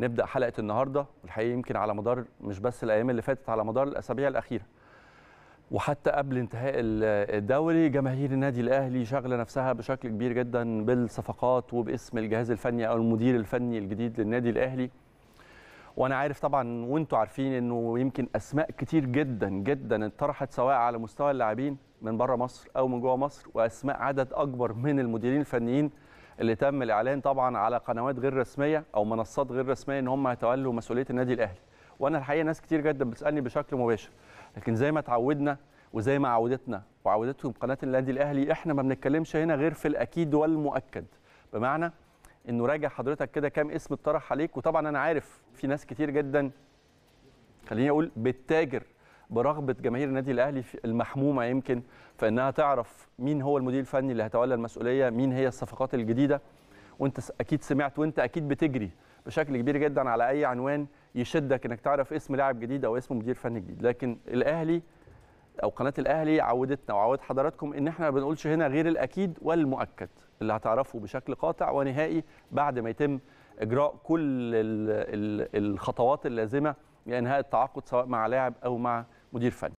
نبدا حلقه النهارده والحقيقه يمكن على مدار مش بس الايام اللي فاتت على مدار الاسابيع الاخيره وحتى قبل انتهاء الدوري جماهير النادي الاهلي شاغله نفسها بشكل كبير جدا بالصفقات وباسم الجهاز الفني او المدير الفني الجديد للنادي الاهلي وانا عارف طبعا وانتم عارفين انه يمكن اسماء كتير جدا جدا اتطرحت سواء على مستوى اللاعبين من بره مصر او من جوه مصر واسماء عدد اكبر من المديرين الفنيين اللي تم الاعلان طبعا على قنوات غير رسميه او منصات غير رسميه ان هم هيتولوا مسؤوليه النادي الاهلي وانا الحقيقه ناس كتير جدا بتسالني بشكل مباشر لكن زي ما تعودنا وزي ما عودتنا وعودتهم قناه النادي الاهلي احنا ما بنتكلمش هنا غير في الاكيد والمؤكد بمعنى انه راجع حضرتك كده كام اسم اتطرح عليك وطبعا انا عارف في ناس كتير جدا خليني اقول بالتاجر برغبه جماهير النادي الاهلي المحمومه يمكن فانها تعرف مين هو المدير الفني اللي هيتولى المسؤوليه مين هي الصفقات الجديده وانت اكيد سمعت وانت اكيد بتجري بشكل كبير جدا على اي عنوان يشدك انك تعرف اسم لاعب جديد او اسم مدير فني جديد لكن الاهلي او قناه الاهلي عودتنا وعود حضراتكم ان احنا ما بنقولش هنا غير الاكيد والمؤكد اللي هتعرفه بشكل قاطع ونهائي بعد ما يتم اجراء كل الخطوات اللازمه لانهاء التعاقد سواء مع لاعب او مع On you fait.